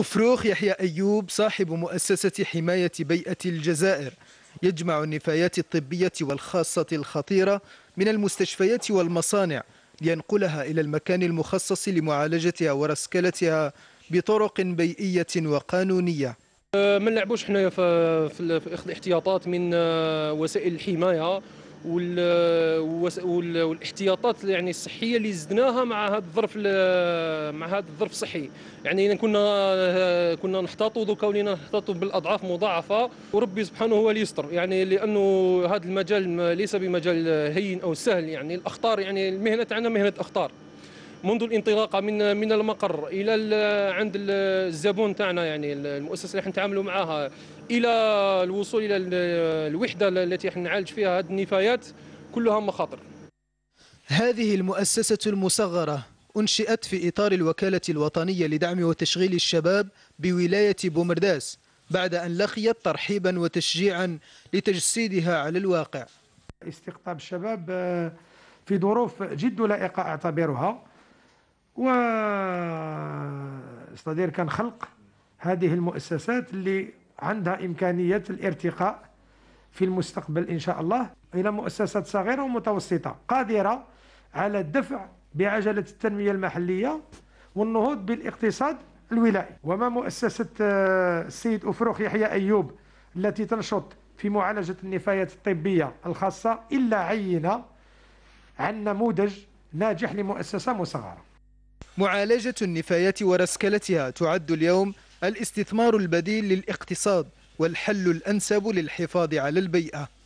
فروخ يحيى أيوب صاحب مؤسسة حماية بيئة الجزائر يجمع النفايات الطبية والخاصة الخطيرة من المستشفيات والمصانع لينقلها إلى المكان المخصص لمعالجتها ورسكلتها بطرق بيئية وقانونية آه، ما نلعبوش حنايا في الاحتياطات من آه، وسائل الحمايه والاحتياطات يعني الصحيه اللي زدناها مع هذا الظرف مع هذا الظرف الصحي يعني كنا كنا نحتاطوا دوكا ولينا نحتاطوا بالاضعاف مضاعفه وربي سبحانه هو اللي يستر يعني لانه هذا المجال ليس بمجال هين او سهل يعني الاخطار يعني المهنه تاعنا مهنه اخطار منذ الانطلاقه من من المقر الى عند الزبون تاعنا يعني المؤسسه اللي حنتعاملوا معاها الى الوصول الى الوحده التي نعالج فيها هذه النفايات كلها مخاطر هذه المؤسسه المصغره انشئت في اطار الوكاله الوطنيه لدعم وتشغيل الشباب بولايه بومرداس بعد ان لقيت ترحيبا وتشجيعا لتجسيدها على الواقع استقطاب الشباب آه، في ظروف جد لائقه اعتبرها و استدير كان خلق هذه المؤسسات اللي عندها إمكانية الارتقاء في المستقبل إن شاء الله إلى مؤسسات صغيرة ومتوسطة قادرة على الدفع بعجلة التنمية المحلية والنهوض بالاقتصاد الولائي وما مؤسسة آه، السيد أفروخ يحيى أيوب التي تنشط في معالجة النفايات الطبية الخاصة إلا عينة عن نموذج ناجح لمؤسسة مصغرة معالجة النفايات ورسكلتها تعد اليوم الاستثمار البديل للاقتصاد والحل الأنسب للحفاظ على البيئة